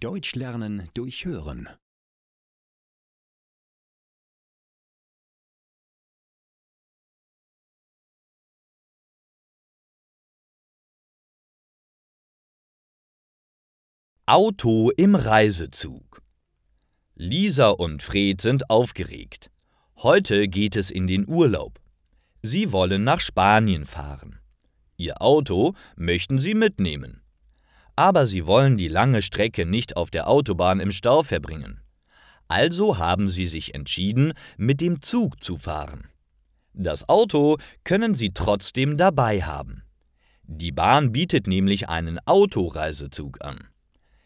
Deutsch lernen durch Hören. Auto im Reisezug. Lisa und Fred sind aufgeregt. Heute geht es in den Urlaub. Sie wollen nach Spanien fahren. Ihr Auto möchten sie mitnehmen aber sie wollen die lange Strecke nicht auf der Autobahn im Stau verbringen. Also haben sie sich entschieden, mit dem Zug zu fahren. Das Auto können sie trotzdem dabei haben. Die Bahn bietet nämlich einen Autoreisezug an.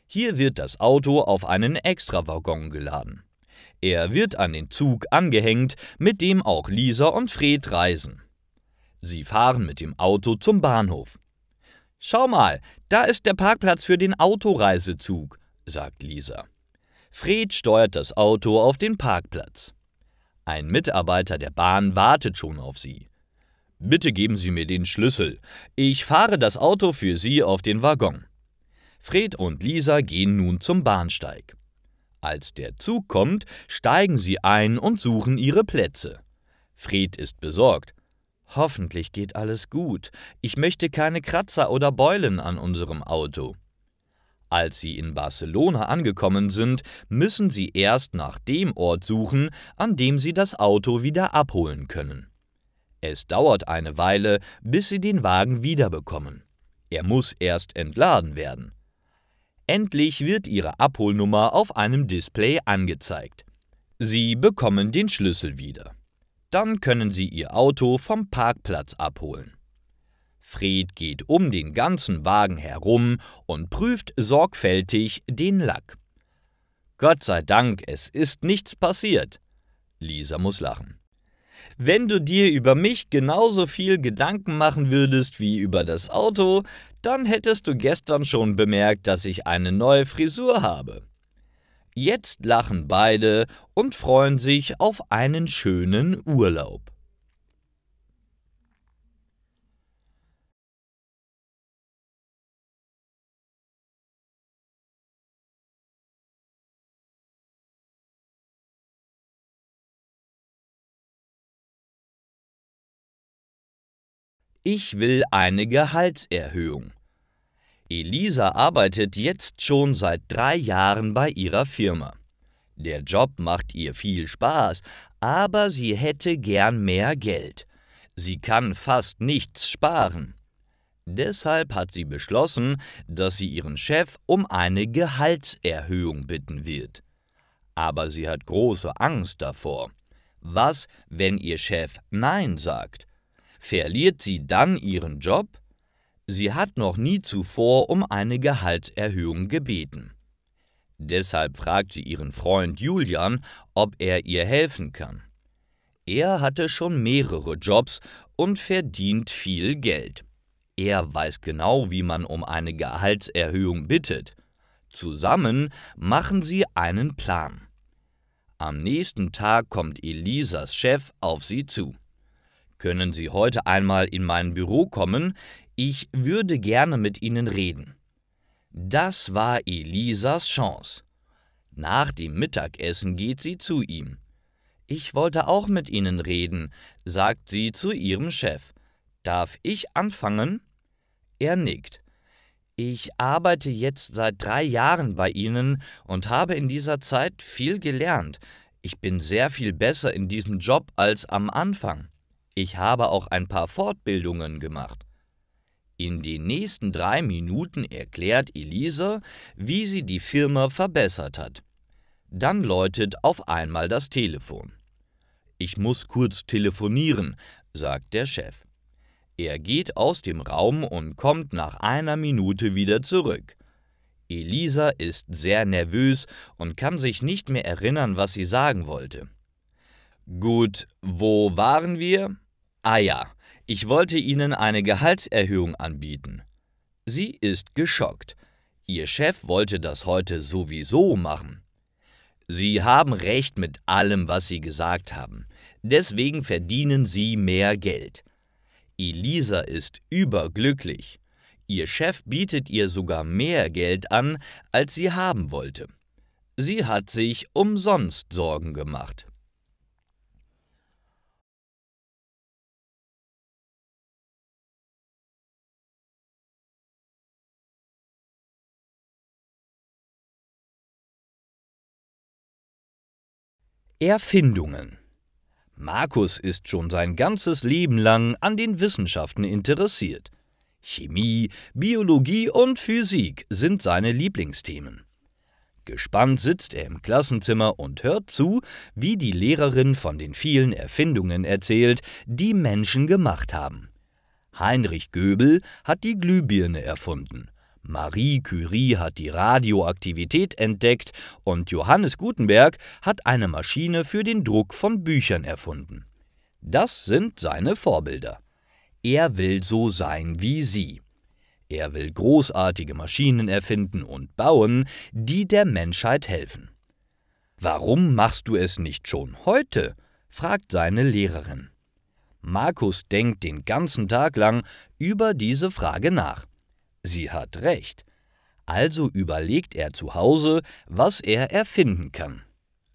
Hier wird das Auto auf einen Extrawaggon geladen. Er wird an den Zug angehängt, mit dem auch Lisa und Fred reisen. Sie fahren mit dem Auto zum Bahnhof. Schau mal, da ist der Parkplatz für den Autoreisezug, sagt Lisa. Fred steuert das Auto auf den Parkplatz. Ein Mitarbeiter der Bahn wartet schon auf sie. Bitte geben Sie mir den Schlüssel. Ich fahre das Auto für Sie auf den Waggon. Fred und Lisa gehen nun zum Bahnsteig. Als der Zug kommt, steigen sie ein und suchen ihre Plätze. Fred ist besorgt. Hoffentlich geht alles gut. Ich möchte keine Kratzer oder Beulen an unserem Auto. Als sie in Barcelona angekommen sind, müssen sie erst nach dem Ort suchen, an dem sie das Auto wieder abholen können. Es dauert eine Weile, bis sie den Wagen wiederbekommen. Er muss erst entladen werden. Endlich wird ihre Abholnummer auf einem Display angezeigt. Sie bekommen den Schlüssel wieder. Dann können Sie Ihr Auto vom Parkplatz abholen. Fred geht um den ganzen Wagen herum und prüft sorgfältig den Lack. Gott sei Dank, es ist nichts passiert. Lisa muss lachen. Wenn du dir über mich genauso viel Gedanken machen würdest wie über das Auto, dann hättest du gestern schon bemerkt, dass ich eine neue Frisur habe. Jetzt lachen beide und freuen sich auf einen schönen Urlaub. Ich will eine Gehaltserhöhung. Elisa arbeitet jetzt schon seit drei Jahren bei ihrer Firma. Der Job macht ihr viel Spaß, aber sie hätte gern mehr Geld. Sie kann fast nichts sparen. Deshalb hat sie beschlossen, dass sie ihren Chef um eine Gehaltserhöhung bitten wird. Aber sie hat große Angst davor. Was, wenn ihr Chef Nein sagt? Verliert sie dann ihren Job? Sie hat noch nie zuvor um eine Gehaltserhöhung gebeten. Deshalb fragt sie ihren Freund Julian, ob er ihr helfen kann. Er hatte schon mehrere Jobs und verdient viel Geld. Er weiß genau, wie man um eine Gehaltserhöhung bittet. Zusammen machen sie einen Plan. Am nächsten Tag kommt Elisas Chef auf sie zu. Können Sie heute einmal in mein Büro kommen? Ich würde gerne mit Ihnen reden. Das war Elisas Chance. Nach dem Mittagessen geht sie zu ihm. Ich wollte auch mit Ihnen reden, sagt sie zu ihrem Chef. Darf ich anfangen? Er nickt. Ich arbeite jetzt seit drei Jahren bei Ihnen und habe in dieser Zeit viel gelernt. Ich bin sehr viel besser in diesem Job als am Anfang. Ich habe auch ein paar Fortbildungen gemacht. In den nächsten drei Minuten erklärt Elisa, wie sie die Firma verbessert hat. Dann läutet auf einmal das Telefon. Ich muss kurz telefonieren, sagt der Chef. Er geht aus dem Raum und kommt nach einer Minute wieder zurück. Elisa ist sehr nervös und kann sich nicht mehr erinnern, was sie sagen wollte. Gut, wo waren wir? Ah ja, ich wollte Ihnen eine Gehaltserhöhung anbieten. Sie ist geschockt. Ihr Chef wollte das heute sowieso machen. Sie haben recht mit allem, was Sie gesagt haben. Deswegen verdienen Sie mehr Geld. Elisa ist überglücklich. Ihr Chef bietet ihr sogar mehr Geld an, als sie haben wollte. Sie hat sich umsonst Sorgen gemacht. Erfindungen Markus ist schon sein ganzes Leben lang an den Wissenschaften interessiert. Chemie, Biologie und Physik sind seine Lieblingsthemen. Gespannt sitzt er im Klassenzimmer und hört zu, wie die Lehrerin von den vielen Erfindungen erzählt, die Menschen gemacht haben. Heinrich Göbel hat die Glühbirne erfunden. Marie Curie hat die Radioaktivität entdeckt und Johannes Gutenberg hat eine Maschine für den Druck von Büchern erfunden. Das sind seine Vorbilder. Er will so sein wie sie. Er will großartige Maschinen erfinden und bauen, die der Menschheit helfen. Warum machst du es nicht schon heute? fragt seine Lehrerin. Markus denkt den ganzen Tag lang über diese Frage nach sie hat recht. Also überlegt er zu Hause, was er erfinden kann.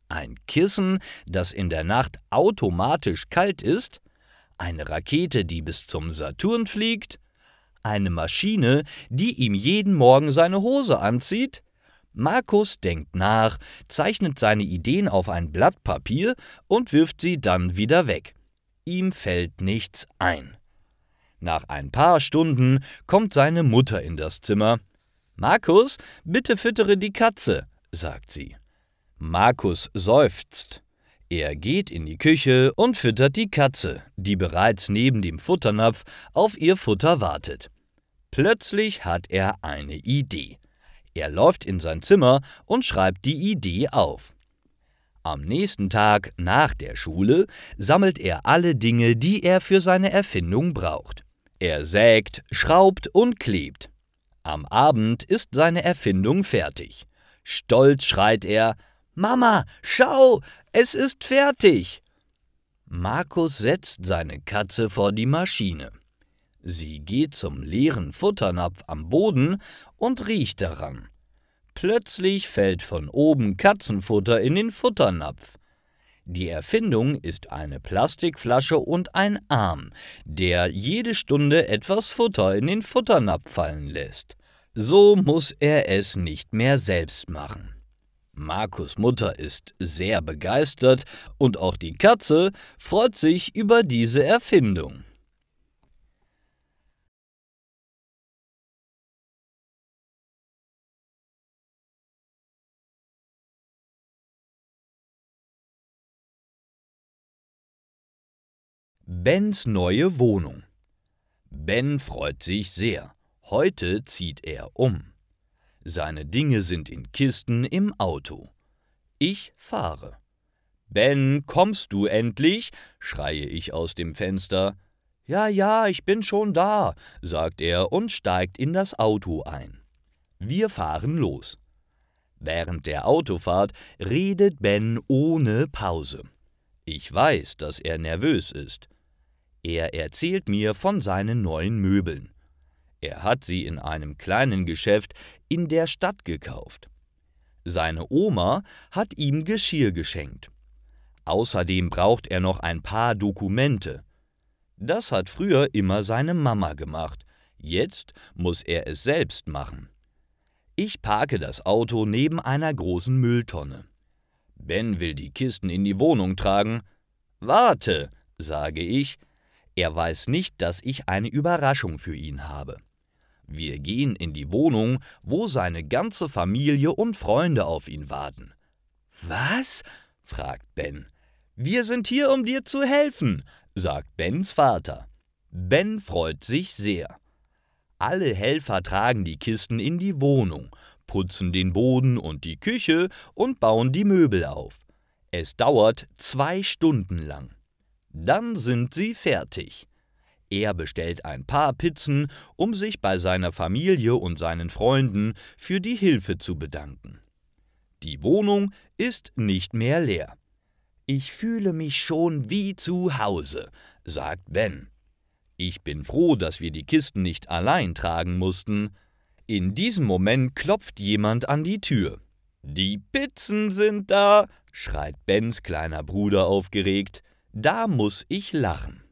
Ein Kissen, das in der Nacht automatisch kalt ist, eine Rakete, die bis zum Saturn fliegt, eine Maschine, die ihm jeden Morgen seine Hose anzieht? Markus denkt nach, zeichnet seine Ideen auf ein Blatt Papier und wirft sie dann wieder weg. Ihm fällt nichts ein. Nach ein paar Stunden kommt seine Mutter in das Zimmer. Markus, bitte füttere die Katze, sagt sie. Markus seufzt. Er geht in die Küche und füttert die Katze, die bereits neben dem Futternapf auf ihr Futter wartet. Plötzlich hat er eine Idee. Er läuft in sein Zimmer und schreibt die Idee auf. Am nächsten Tag nach der Schule sammelt er alle Dinge, die er für seine Erfindung braucht. Er sägt, schraubt und klebt. Am Abend ist seine Erfindung fertig. Stolz schreit er Mama, schau, es ist fertig. Markus setzt seine Katze vor die Maschine. Sie geht zum leeren Futternapf am Boden und riecht daran. Plötzlich fällt von oben Katzenfutter in den Futternapf. Die Erfindung ist eine Plastikflasche und ein Arm, der jede Stunde etwas Futter in den Futternapf fallen lässt. So muss er es nicht mehr selbst machen. Markus Mutter ist sehr begeistert und auch die Katze freut sich über diese Erfindung. Bens neue Wohnung. Ben freut sich sehr. Heute zieht er um. Seine Dinge sind in Kisten im Auto. Ich fahre. Ben, kommst du endlich? schreie ich aus dem Fenster. Ja, ja, ich bin schon da, sagt er und steigt in das Auto ein. Wir fahren los. Während der Autofahrt redet Ben ohne Pause. Ich weiß, dass er nervös ist. Er erzählt mir von seinen neuen Möbeln. Er hat sie in einem kleinen Geschäft in der Stadt gekauft. Seine Oma hat ihm Geschirr geschenkt. Außerdem braucht er noch ein paar Dokumente. Das hat früher immer seine Mama gemacht. Jetzt muss er es selbst machen. Ich parke das Auto neben einer großen Mülltonne. Ben will die Kisten in die Wohnung tragen. Warte, sage ich er weiß nicht, dass ich eine Überraschung für ihn habe. Wir gehen in die Wohnung, wo seine ganze Familie und Freunde auf ihn warten. Was? fragt Ben. Wir sind hier, um dir zu helfen, sagt Bens Vater. Ben freut sich sehr. Alle Helfer tragen die Kisten in die Wohnung, putzen den Boden und die Küche und bauen die Möbel auf. Es dauert zwei Stunden lang. Dann sind sie fertig. Er bestellt ein paar Pizzen, um sich bei seiner Familie und seinen Freunden für die Hilfe zu bedanken. Die Wohnung ist nicht mehr leer. Ich fühle mich schon wie zu Hause, sagt Ben. Ich bin froh, dass wir die Kisten nicht allein tragen mussten. In diesem Moment klopft jemand an die Tür. Die Pizzen sind da, schreit Bens kleiner Bruder aufgeregt. Da muss ich lachen.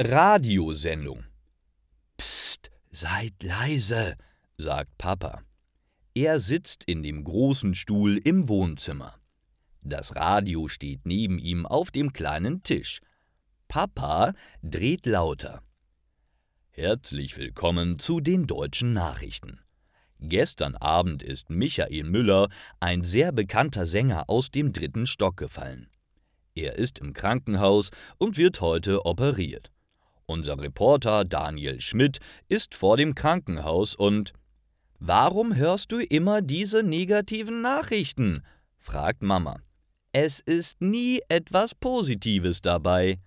Radiosendung. Psst, seid leise, sagt Papa. Er sitzt in dem großen Stuhl im Wohnzimmer. Das Radio steht neben ihm auf dem kleinen Tisch. Papa dreht lauter. Herzlich willkommen zu den deutschen Nachrichten. Gestern Abend ist Michael Müller, ein sehr bekannter Sänger, aus dem dritten Stock gefallen. Er ist im Krankenhaus und wird heute operiert. Unser Reporter Daniel Schmidt ist vor dem Krankenhaus und Warum hörst du immer diese negativen Nachrichten? fragt Mama. Es ist nie etwas Positives dabei.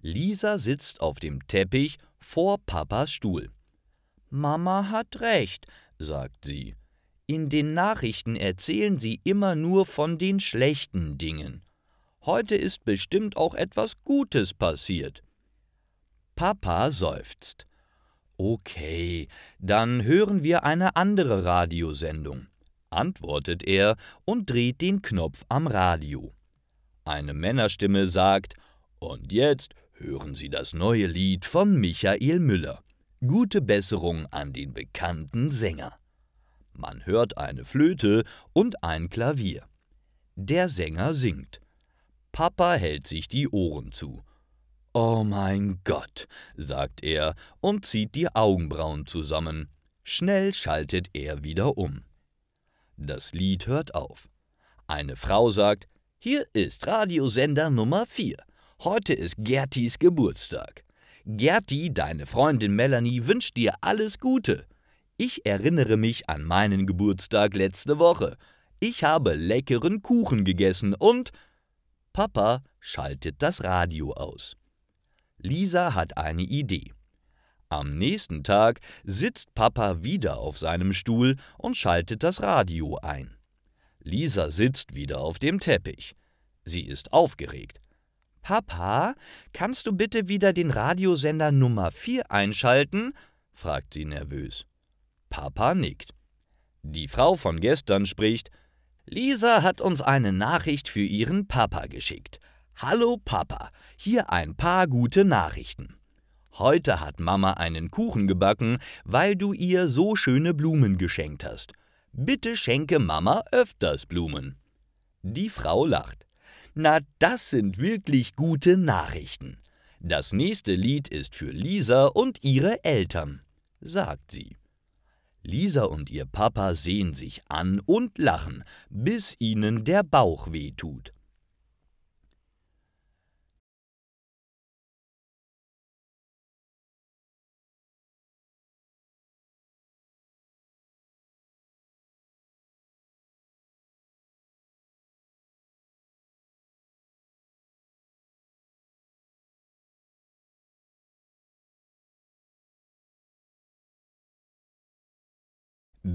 Lisa sitzt auf dem Teppich vor Papas Stuhl. Mama hat recht, sagt sie. In den Nachrichten erzählen sie immer nur von den schlechten Dingen. Heute ist bestimmt auch etwas Gutes passiert. Papa seufzt. Okay, dann hören wir eine andere Radiosendung antwortet er und dreht den Knopf am Radio. Eine Männerstimme sagt, und jetzt hören Sie das neue Lied von Michael Müller. Gute Besserung an den bekannten Sänger. Man hört eine Flöte und ein Klavier. Der Sänger singt. Papa hält sich die Ohren zu. Oh mein Gott, sagt er und zieht die Augenbrauen zusammen. Schnell schaltet er wieder um. Das Lied hört auf. Eine Frau sagt, hier ist Radiosender Nummer 4. Heute ist Gertis Geburtstag. Gerti, deine Freundin Melanie, wünscht dir alles Gute. Ich erinnere mich an meinen Geburtstag letzte Woche. Ich habe leckeren Kuchen gegessen und Papa schaltet das Radio aus. Lisa hat eine Idee. Am nächsten Tag sitzt Papa wieder auf seinem Stuhl und schaltet das Radio ein. Lisa sitzt wieder auf dem Teppich. Sie ist aufgeregt. Papa, kannst du bitte wieder den Radiosender Nummer 4 einschalten? fragt sie nervös. Papa nickt. Die Frau von gestern spricht, Lisa hat uns eine Nachricht für ihren Papa geschickt. Hallo Papa, hier ein paar gute Nachrichten. Heute hat Mama einen Kuchen gebacken, weil du ihr so schöne Blumen geschenkt hast. Bitte schenke Mama öfters Blumen. Die Frau lacht. Na, das sind wirklich gute Nachrichten. Das nächste Lied ist für Lisa und ihre Eltern, sagt sie. Lisa und ihr Papa sehen sich an und lachen, bis ihnen der Bauch wehtut.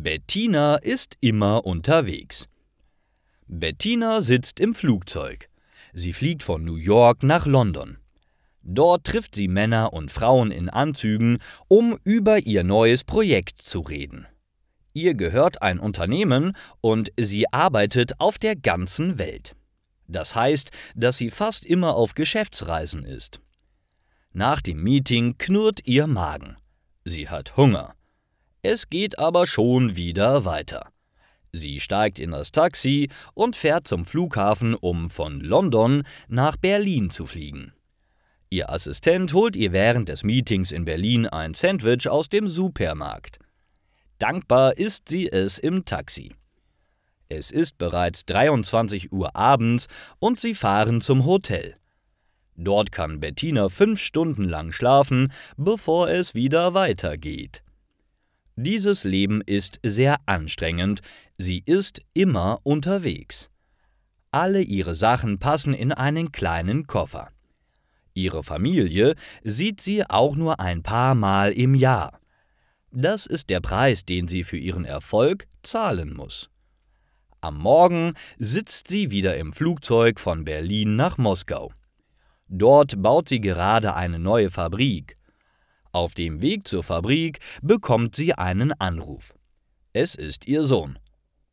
Bettina ist immer unterwegs. Bettina sitzt im Flugzeug. Sie fliegt von New York nach London. Dort trifft sie Männer und Frauen in Anzügen, um über ihr neues Projekt zu reden. Ihr gehört ein Unternehmen und sie arbeitet auf der ganzen Welt. Das heißt, dass sie fast immer auf Geschäftsreisen ist. Nach dem Meeting knurrt ihr Magen. Sie hat Hunger. Es geht aber schon wieder weiter. Sie steigt in das Taxi und fährt zum Flughafen, um von London nach Berlin zu fliegen. Ihr Assistent holt ihr während des Meetings in Berlin ein Sandwich aus dem Supermarkt. Dankbar ist sie es im Taxi. Es ist bereits 23 Uhr abends und sie fahren zum Hotel. Dort kann Bettina fünf Stunden lang schlafen, bevor es wieder weitergeht. Dieses Leben ist sehr anstrengend, sie ist immer unterwegs. Alle ihre Sachen passen in einen kleinen Koffer. Ihre Familie sieht sie auch nur ein paar Mal im Jahr. Das ist der Preis, den sie für ihren Erfolg zahlen muss. Am Morgen sitzt sie wieder im Flugzeug von Berlin nach Moskau. Dort baut sie gerade eine neue Fabrik. Auf dem Weg zur Fabrik bekommt sie einen Anruf. Es ist ihr Sohn.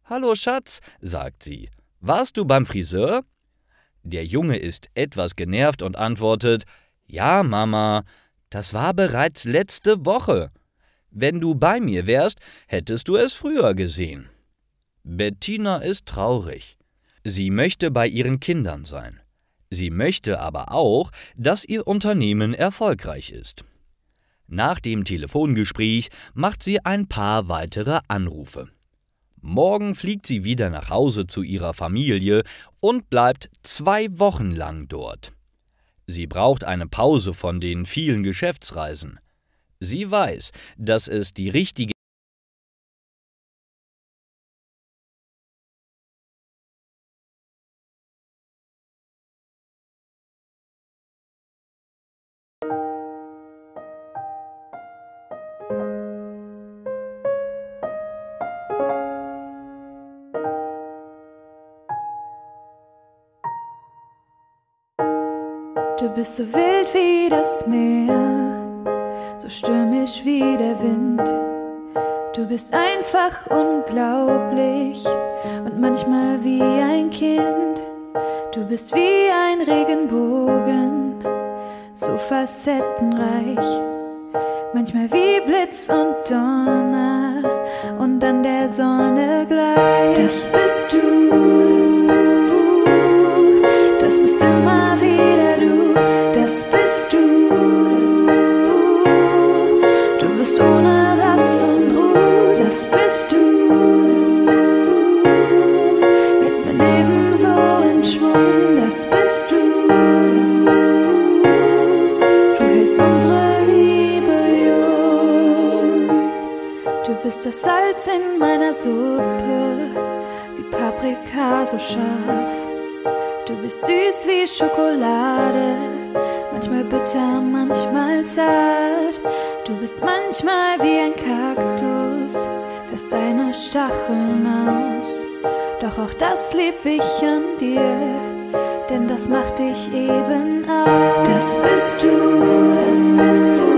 Hallo Schatz, sagt sie. Warst du beim Friseur? Der Junge ist etwas genervt und antwortet Ja, Mama, das war bereits letzte Woche. Wenn du bei mir wärst, hättest du es früher gesehen. Bettina ist traurig. Sie möchte bei ihren Kindern sein. Sie möchte aber auch, dass ihr Unternehmen erfolgreich ist. Nach dem Telefongespräch macht sie ein paar weitere Anrufe. Morgen fliegt sie wieder nach Hause zu ihrer Familie und bleibt zwei Wochen lang dort. Sie braucht eine Pause von den vielen Geschäftsreisen. Sie weiß, dass es die richtige bist so wild wie das Meer, so stürmisch wie der Wind. Du bist einfach unglaublich und manchmal wie ein Kind. Du bist wie ein Regenbogen, so facettenreich. Manchmal wie Blitz und Donner und dann der Sonne gleich. Das bist du. Schokolade, manchmal bitter, manchmal zart. Du bist manchmal wie ein Kaktus, fährst deine Stacheln aus. Doch auch das lieb ich an dir, denn das macht dich eben aus. Das bist du. Das bist du.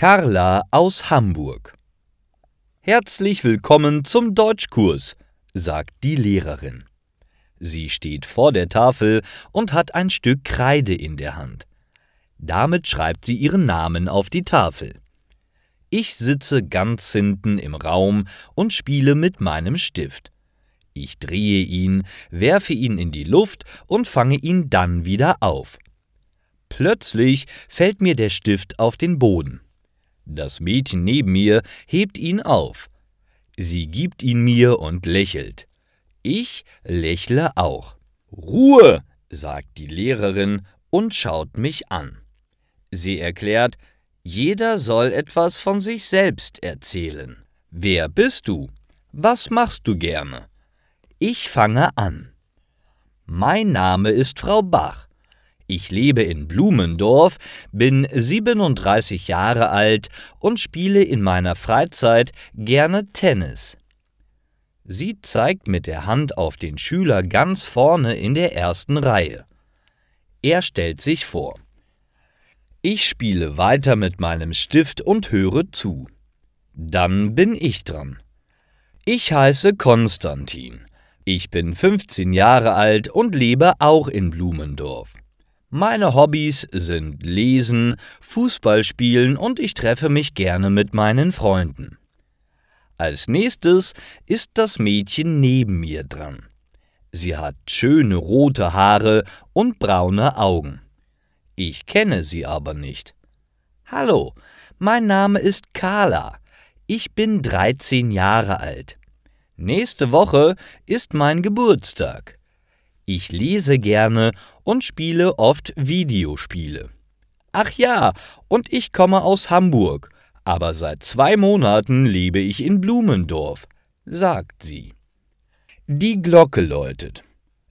Carla aus Hamburg. Herzlich willkommen zum Deutschkurs, sagt die Lehrerin. Sie steht vor der Tafel und hat ein Stück Kreide in der Hand. Damit schreibt sie ihren Namen auf die Tafel. Ich sitze ganz hinten im Raum und spiele mit meinem Stift. Ich drehe ihn, werfe ihn in die Luft und fange ihn dann wieder auf. Plötzlich fällt mir der Stift auf den Boden. Das Mädchen neben mir hebt ihn auf. Sie gibt ihn mir und lächelt. Ich lächle auch. Ruhe, sagt die Lehrerin und schaut mich an. Sie erklärt, jeder soll etwas von sich selbst erzählen. Wer bist du? Was machst du gerne? Ich fange an. Mein Name ist Frau Bach. Ich lebe in Blumendorf, bin 37 Jahre alt und spiele in meiner Freizeit gerne Tennis. Sie zeigt mit der Hand auf den Schüler ganz vorne in der ersten Reihe. Er stellt sich vor. Ich spiele weiter mit meinem Stift und höre zu. Dann bin ich dran. Ich heiße Konstantin. Ich bin 15 Jahre alt und lebe auch in Blumendorf. Meine Hobbys sind Lesen, Fußballspielen und ich treffe mich gerne mit meinen Freunden. Als nächstes ist das Mädchen neben mir dran. Sie hat schöne rote Haare und braune Augen. Ich kenne sie aber nicht. Hallo, mein Name ist Carla. Ich bin 13 Jahre alt. Nächste Woche ist mein Geburtstag ich lese gerne und spiele oft Videospiele. Ach ja, und ich komme aus Hamburg, aber seit zwei Monaten lebe ich in Blumendorf, sagt sie. Die Glocke läutet.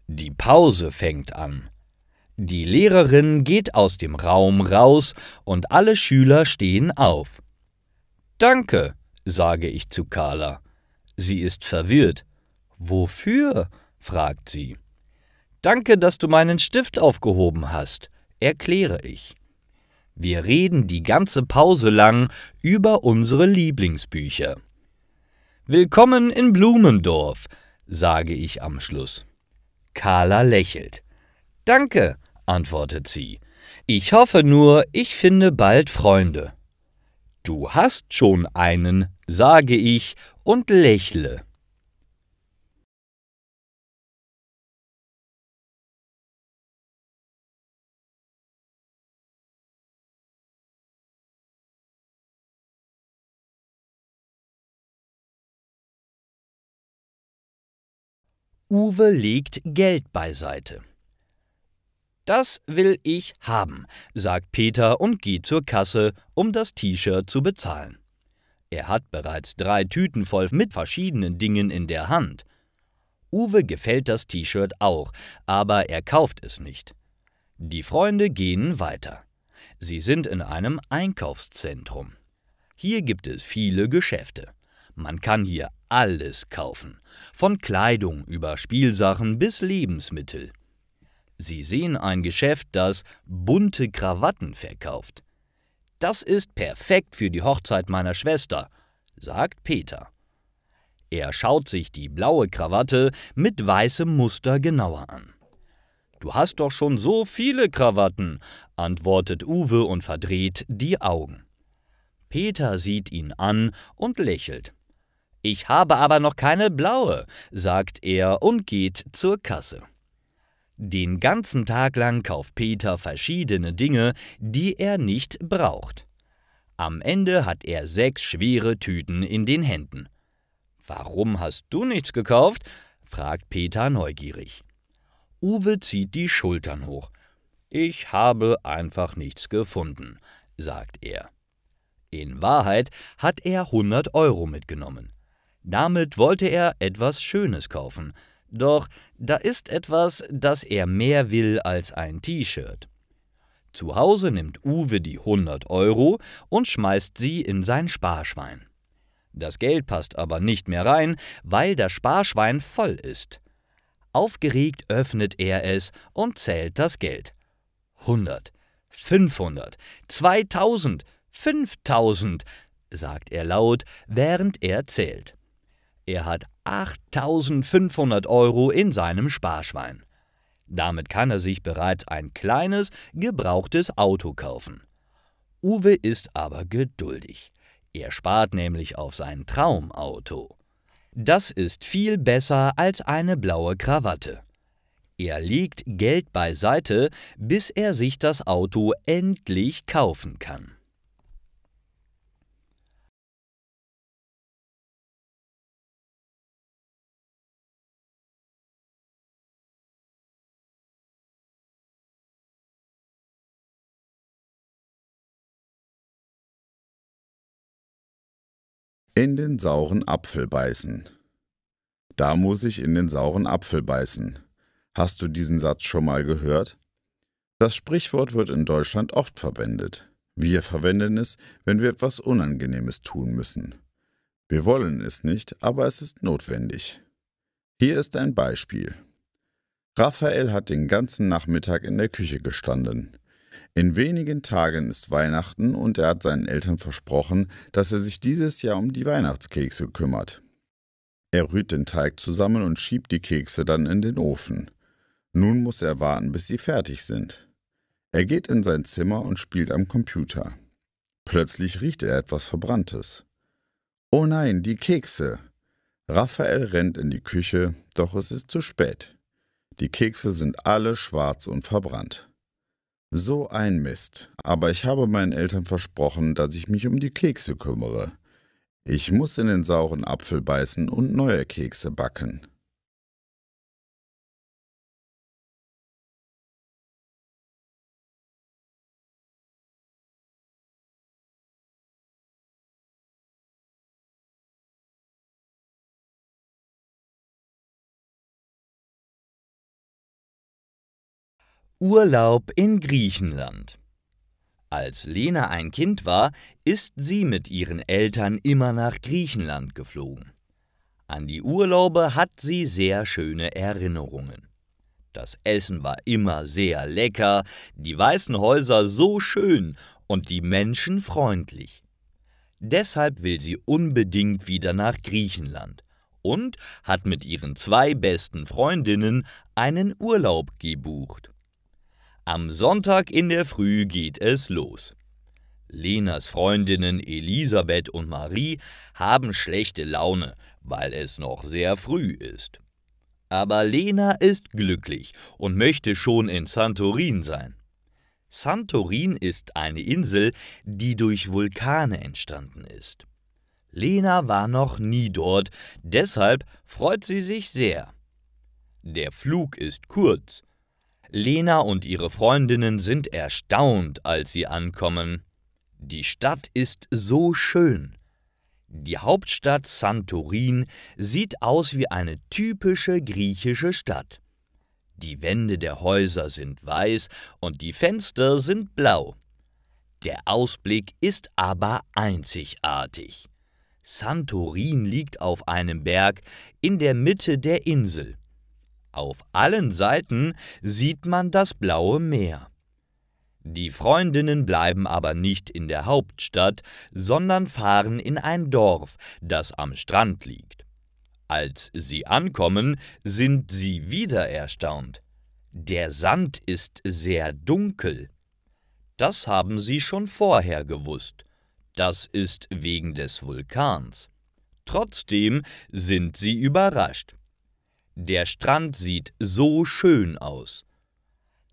Die Pause fängt an. Die Lehrerin geht aus dem Raum raus und alle Schüler stehen auf. Danke, sage ich zu Carla. Sie ist verwirrt. Wofür? fragt sie. Danke, dass du meinen Stift aufgehoben hast, erkläre ich. Wir reden die ganze Pause lang über unsere Lieblingsbücher. Willkommen in Blumendorf, sage ich am Schluss. Carla lächelt. Danke, antwortet sie. Ich hoffe nur, ich finde bald Freunde. Du hast schon einen, sage ich und lächle. Uwe legt Geld beiseite. Das will ich haben, sagt Peter und geht zur Kasse, um das T-Shirt zu bezahlen. Er hat bereits drei Tüten voll mit verschiedenen Dingen in der Hand. Uwe gefällt das T-Shirt auch, aber er kauft es nicht. Die Freunde gehen weiter. Sie sind in einem Einkaufszentrum. Hier gibt es viele Geschäfte. Man kann hier alles kaufen, von Kleidung über Spielsachen bis Lebensmittel. Sie sehen ein Geschäft, das bunte Krawatten verkauft. Das ist perfekt für die Hochzeit meiner Schwester, sagt Peter. Er schaut sich die blaue Krawatte mit weißem Muster genauer an. Du hast doch schon so viele Krawatten, antwortet Uwe und verdreht die Augen. Peter sieht ihn an und lächelt. Ich habe aber noch keine blaue, sagt er und geht zur Kasse. Den ganzen Tag lang kauft Peter verschiedene Dinge, die er nicht braucht. Am Ende hat er sechs schwere Tüten in den Händen. Warum hast du nichts gekauft? fragt Peter neugierig. Uwe zieht die Schultern hoch. Ich habe einfach nichts gefunden, sagt er. In Wahrheit hat er 100 Euro mitgenommen. Damit wollte er etwas Schönes kaufen. Doch da ist etwas, das er mehr will als ein T-Shirt. Zu Hause nimmt Uwe die 100 Euro und schmeißt sie in sein Sparschwein. Das Geld passt aber nicht mehr rein, weil das Sparschwein voll ist. Aufgeregt öffnet er es und zählt das Geld. 100, 500, 2000, 5000, sagt er laut, während er zählt. Er hat 8500 Euro in seinem Sparschwein. Damit kann er sich bereits ein kleines, gebrauchtes Auto kaufen. Uwe ist aber geduldig. Er spart nämlich auf sein Traumauto. Das ist viel besser als eine blaue Krawatte. Er legt Geld beiseite, bis er sich das Auto endlich kaufen kann. In den sauren Apfel beißen. Da muss ich in den sauren Apfel beißen. Hast du diesen Satz schon mal gehört? Das Sprichwort wird in Deutschland oft verwendet. Wir verwenden es, wenn wir etwas Unangenehmes tun müssen. Wir wollen es nicht, aber es ist notwendig. Hier ist ein Beispiel. Raphael hat den ganzen Nachmittag in der Küche gestanden. In wenigen Tagen ist Weihnachten und er hat seinen Eltern versprochen, dass er sich dieses Jahr um die Weihnachtskekse kümmert. Er rührt den Teig zusammen und schiebt die Kekse dann in den Ofen. Nun muss er warten, bis sie fertig sind. Er geht in sein Zimmer und spielt am Computer. Plötzlich riecht er etwas Verbranntes. Oh nein, die Kekse! Raphael rennt in die Küche, doch es ist zu spät. Die Kekse sind alle schwarz und verbrannt. So ein Mist. Aber ich habe meinen Eltern versprochen, dass ich mich um die Kekse kümmere. Ich muss in den sauren Apfel beißen und neue Kekse backen. Urlaub in Griechenland Als Lena ein Kind war, ist sie mit ihren Eltern immer nach Griechenland geflogen. An die Urlaube hat sie sehr schöne Erinnerungen. Das Essen war immer sehr lecker, die weißen Häuser so schön und die Menschen freundlich. Deshalb will sie unbedingt wieder nach Griechenland und hat mit ihren zwei besten Freundinnen einen Urlaub gebucht. Am Sonntag in der Früh geht es los. Lenas Freundinnen Elisabeth und Marie haben schlechte Laune, weil es noch sehr früh ist. Aber Lena ist glücklich und möchte schon in Santorin sein. Santorin ist eine Insel, die durch Vulkane entstanden ist. Lena war noch nie dort, deshalb freut sie sich sehr. Der Flug ist kurz, Lena und ihre Freundinnen sind erstaunt, als sie ankommen. Die Stadt ist so schön. Die Hauptstadt Santorin sieht aus wie eine typische griechische Stadt. Die Wände der Häuser sind weiß und die Fenster sind blau. Der Ausblick ist aber einzigartig. Santorin liegt auf einem Berg in der Mitte der Insel. Auf allen Seiten sieht man das blaue Meer. Die Freundinnen bleiben aber nicht in der Hauptstadt, sondern fahren in ein Dorf, das am Strand liegt. Als sie ankommen, sind sie wieder erstaunt. Der Sand ist sehr dunkel. Das haben sie schon vorher gewusst. Das ist wegen des Vulkans. Trotzdem sind sie überrascht. Der Strand sieht so schön aus.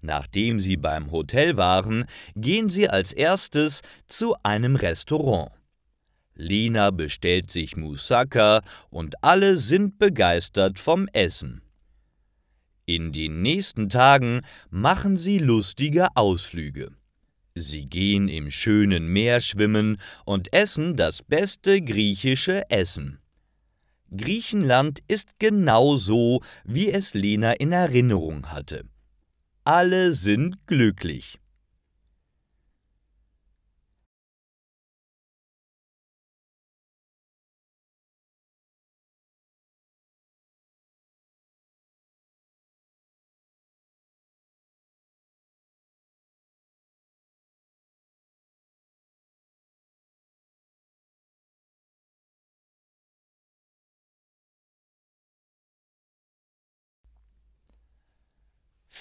Nachdem sie beim Hotel waren, gehen sie als erstes zu einem Restaurant. Lina bestellt sich Moussaka und alle sind begeistert vom Essen. In den nächsten Tagen machen sie lustige Ausflüge. Sie gehen im schönen Meer schwimmen und essen das beste griechische Essen. Griechenland ist genau so, wie es Lena in Erinnerung hatte. Alle sind glücklich.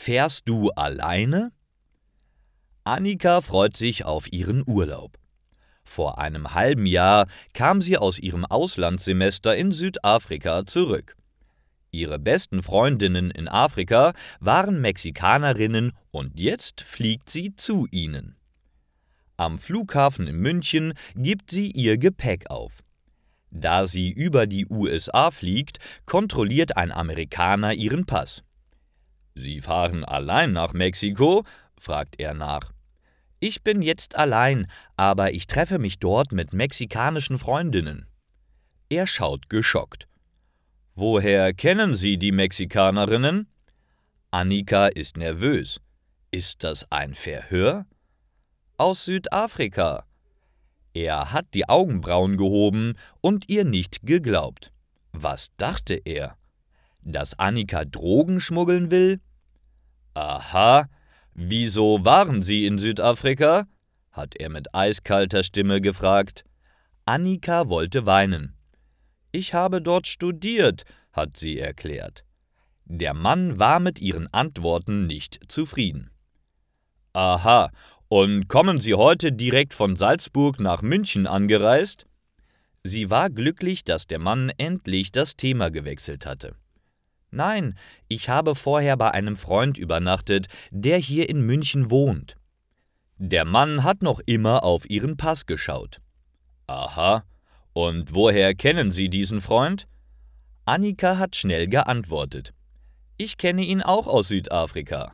Fährst du alleine? Annika freut sich auf ihren Urlaub. Vor einem halben Jahr kam sie aus ihrem Auslandssemester in Südafrika zurück. Ihre besten Freundinnen in Afrika waren Mexikanerinnen und jetzt fliegt sie zu ihnen. Am Flughafen in München gibt sie ihr Gepäck auf. Da sie über die USA fliegt, kontrolliert ein Amerikaner ihren Pass. Sie fahren allein nach Mexiko? fragt er nach. Ich bin jetzt allein, aber ich treffe mich dort mit mexikanischen Freundinnen. Er schaut geschockt. Woher kennen Sie die Mexikanerinnen? Annika ist nervös. Ist das ein Verhör? Aus Südafrika. Er hat die Augenbrauen gehoben und ihr nicht geglaubt. Was dachte er? dass Annika Drogen schmuggeln will? Aha, wieso waren Sie in Südafrika? hat er mit eiskalter Stimme gefragt. Annika wollte weinen. Ich habe dort studiert, hat sie erklärt. Der Mann war mit ihren Antworten nicht zufrieden. Aha, und kommen Sie heute direkt von Salzburg nach München angereist? Sie war glücklich, dass der Mann endlich das Thema gewechselt hatte. Nein, ich habe vorher bei einem Freund übernachtet, der hier in München wohnt. Der Mann hat noch immer auf ihren Pass geschaut. Aha, und woher kennen Sie diesen Freund? Annika hat schnell geantwortet. Ich kenne ihn auch aus Südafrika.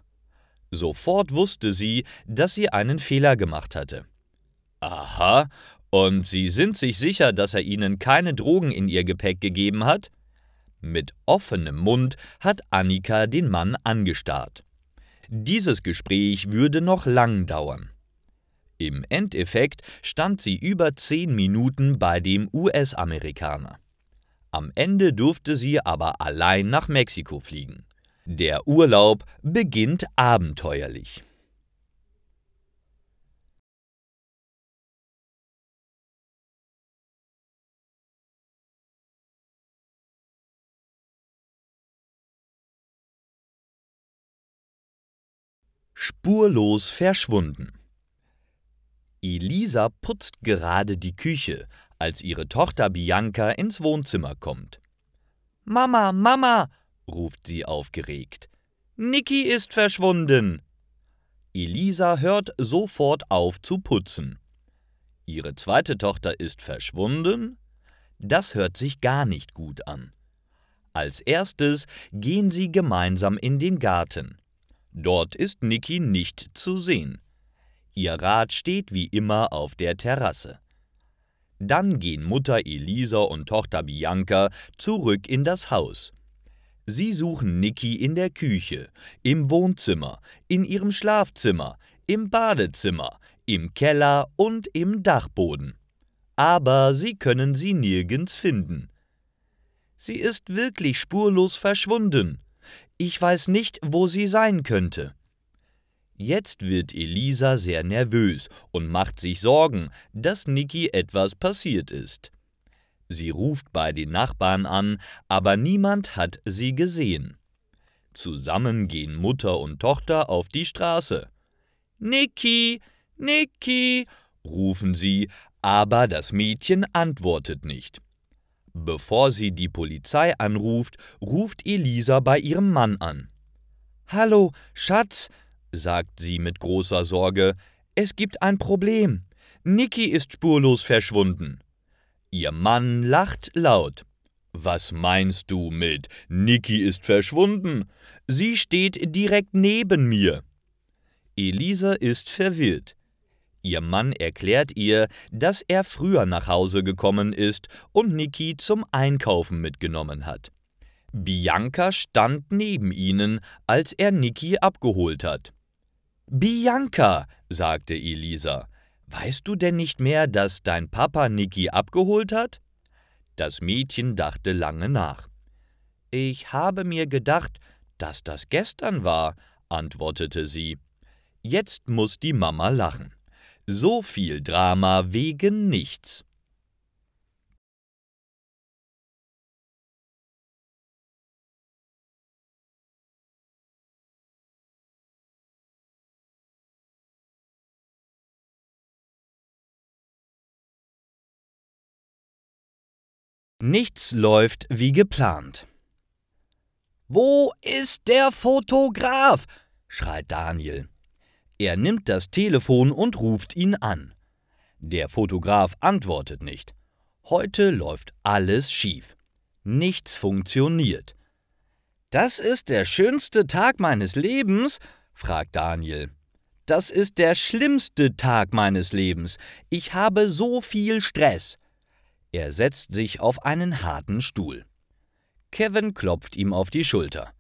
Sofort wusste sie, dass sie einen Fehler gemacht hatte. Aha, und Sie sind sich sicher, dass er Ihnen keine Drogen in Ihr Gepäck gegeben hat? Mit offenem Mund hat Annika den Mann angestarrt. Dieses Gespräch würde noch lang dauern. Im Endeffekt stand sie über zehn Minuten bei dem US-Amerikaner. Am Ende durfte sie aber allein nach Mexiko fliegen. Der Urlaub beginnt abenteuerlich. spurlos verschwunden. Elisa putzt gerade die Küche, als ihre Tochter Bianca ins Wohnzimmer kommt. Mama, Mama, ruft sie aufgeregt. Niki ist verschwunden. Elisa hört sofort auf zu putzen. Ihre zweite Tochter ist verschwunden? Das hört sich gar nicht gut an. Als erstes gehen sie gemeinsam in den Garten. Dort ist Niki nicht zu sehen. Ihr Rad steht wie immer auf der Terrasse. Dann gehen Mutter Elisa und Tochter Bianca zurück in das Haus. Sie suchen Niki in der Küche, im Wohnzimmer, in ihrem Schlafzimmer, im Badezimmer, im Keller und im Dachboden. Aber sie können sie nirgends finden. Sie ist wirklich spurlos verschwunden, ich weiß nicht, wo sie sein könnte. Jetzt wird Elisa sehr nervös und macht sich Sorgen, dass Niki etwas passiert ist. Sie ruft bei den Nachbarn an, aber niemand hat sie gesehen. Zusammen gehen Mutter und Tochter auf die Straße. Niki, Niki, rufen sie, aber das Mädchen antwortet nicht. Bevor sie die Polizei anruft, ruft Elisa bei ihrem Mann an. Hallo, Schatz, sagt sie mit großer Sorge, es gibt ein Problem. Niki ist spurlos verschwunden. Ihr Mann lacht laut. Was meinst du mit Niki ist verschwunden? Sie steht direkt neben mir. Elisa ist verwirrt. Ihr Mann erklärt ihr, dass er früher nach Hause gekommen ist und Niki zum Einkaufen mitgenommen hat. Bianca stand neben ihnen, als er Niki abgeholt hat. Bianca, sagte Elisa, weißt du denn nicht mehr, dass dein Papa Niki abgeholt hat? Das Mädchen dachte lange nach. Ich habe mir gedacht, dass das gestern war, antwortete sie. Jetzt muss die Mama lachen. So viel Drama wegen nichts. Nichts läuft wie geplant. Wo ist der Fotograf? schreit Daniel. Er nimmt das Telefon und ruft ihn an. Der Fotograf antwortet nicht. Heute läuft alles schief. Nichts funktioniert. Das ist der schönste Tag meines Lebens? fragt Daniel. Das ist der schlimmste Tag meines Lebens. Ich habe so viel Stress. Er setzt sich auf einen harten Stuhl. Kevin klopft ihm auf die Schulter.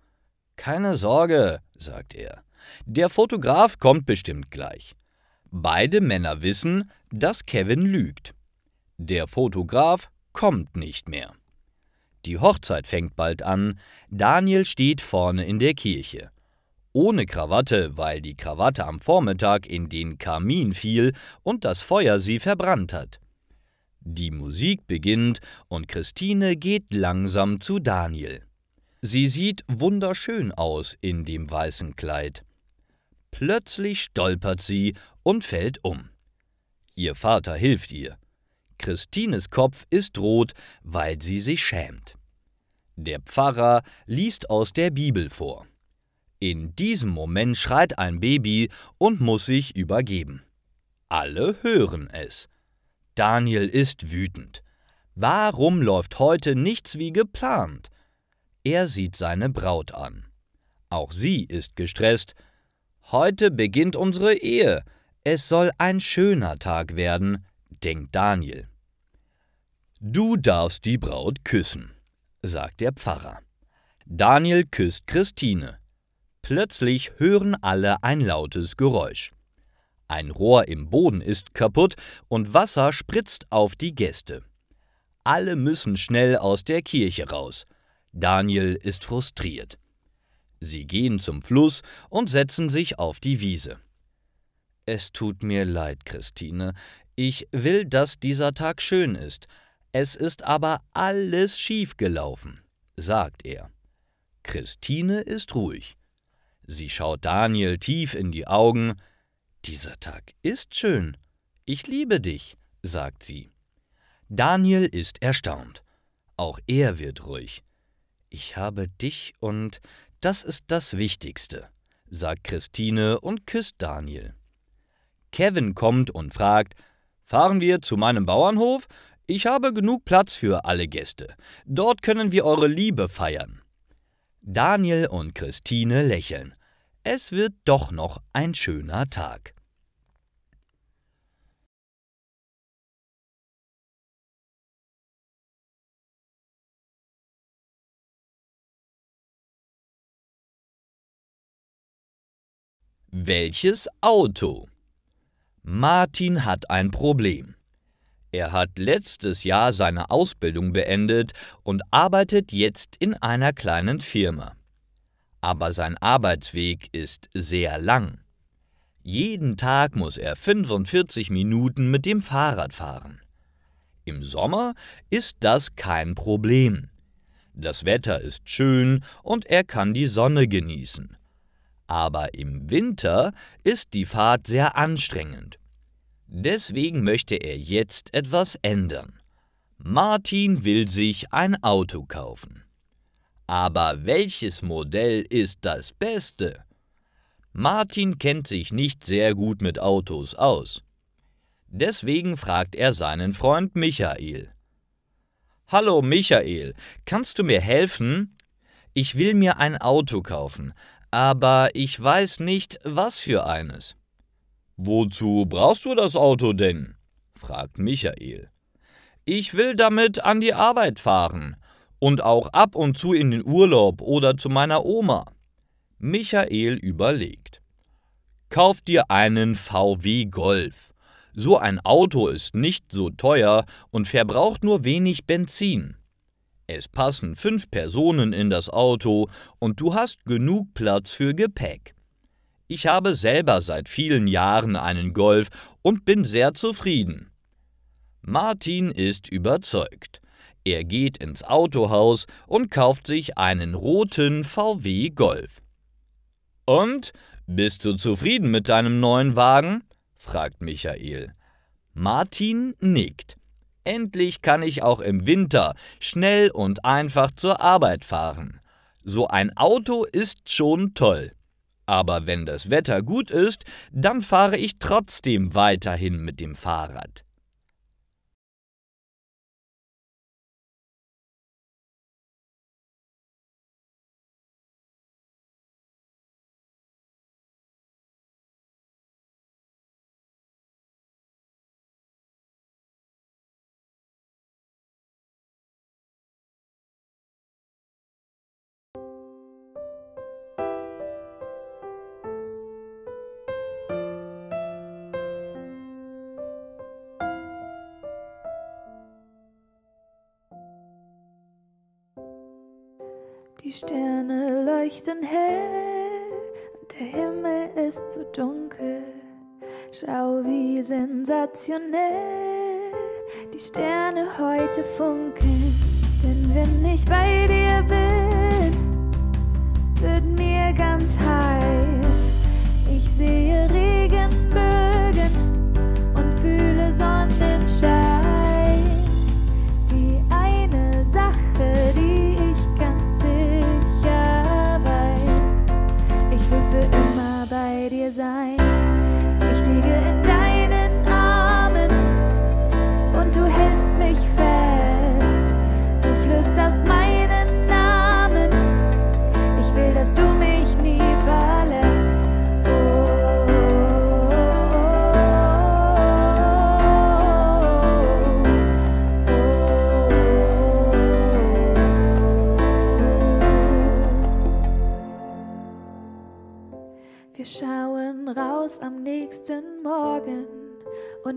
Keine Sorge, sagt er. Der Fotograf kommt bestimmt gleich. Beide Männer wissen, dass Kevin lügt. Der Fotograf kommt nicht mehr. Die Hochzeit fängt bald an. Daniel steht vorne in der Kirche. Ohne Krawatte, weil die Krawatte am Vormittag in den Kamin fiel und das Feuer sie verbrannt hat. Die Musik beginnt und Christine geht langsam zu Daniel. Sie sieht wunderschön aus in dem weißen Kleid. Plötzlich stolpert sie und fällt um. Ihr Vater hilft ihr. Christines Kopf ist rot, weil sie sich schämt. Der Pfarrer liest aus der Bibel vor. In diesem Moment schreit ein Baby und muss sich übergeben. Alle hören es. Daniel ist wütend. Warum läuft heute nichts wie geplant? Er sieht seine Braut an. Auch sie ist gestresst Heute beginnt unsere Ehe. Es soll ein schöner Tag werden, denkt Daniel. Du darfst die Braut küssen, sagt der Pfarrer. Daniel küsst Christine. Plötzlich hören alle ein lautes Geräusch. Ein Rohr im Boden ist kaputt und Wasser spritzt auf die Gäste. Alle müssen schnell aus der Kirche raus. Daniel ist frustriert. Sie gehen zum Fluss und setzen sich auf die Wiese. Es tut mir leid, Christine. Ich will, dass dieser Tag schön ist. Es ist aber alles schief gelaufen, sagt er. Christine ist ruhig. Sie schaut Daniel tief in die Augen. Dieser Tag ist schön. Ich liebe dich, sagt sie. Daniel ist erstaunt. Auch er wird ruhig. Ich habe dich und das ist das Wichtigste, sagt Christine und küsst Daniel. Kevin kommt und fragt, fahren wir zu meinem Bauernhof? Ich habe genug Platz für alle Gäste. Dort können wir eure Liebe feiern. Daniel und Christine lächeln. Es wird doch noch ein schöner Tag. Welches Auto? Martin hat ein Problem. Er hat letztes Jahr seine Ausbildung beendet und arbeitet jetzt in einer kleinen Firma. Aber sein Arbeitsweg ist sehr lang. Jeden Tag muss er 45 Minuten mit dem Fahrrad fahren. Im Sommer ist das kein Problem. Das Wetter ist schön und er kann die Sonne genießen aber im Winter ist die Fahrt sehr anstrengend. Deswegen möchte er jetzt etwas ändern. Martin will sich ein Auto kaufen. Aber welches Modell ist das beste? Martin kennt sich nicht sehr gut mit Autos aus. Deswegen fragt er seinen Freund Michael. Hallo Michael, kannst du mir helfen? Ich will mir ein Auto kaufen, aber ich weiß nicht, was für eines. Wozu brauchst du das Auto denn? fragt Michael. Ich will damit an die Arbeit fahren und auch ab und zu in den Urlaub oder zu meiner Oma. Michael überlegt. Kauf dir einen VW Golf. So ein Auto ist nicht so teuer und verbraucht nur wenig Benzin. Es passen fünf Personen in das Auto und du hast genug Platz für Gepäck. Ich habe selber seit vielen Jahren einen Golf und bin sehr zufrieden. Martin ist überzeugt. Er geht ins Autohaus und kauft sich einen roten VW Golf. Und? Bist du zufrieden mit deinem neuen Wagen? fragt Michael. Martin nickt. Endlich kann ich auch im Winter schnell und einfach zur Arbeit fahren. So ein Auto ist schon toll. Aber wenn das Wetter gut ist, dann fahre ich trotzdem weiterhin mit dem Fahrrad. Die Sterne leuchten hell und der Himmel ist so dunkel. Schau, wie sensationell die Sterne heute funkeln. Denn wenn ich bei dir bin, wird mir ganz heiß. Ich sehe Regenbögen.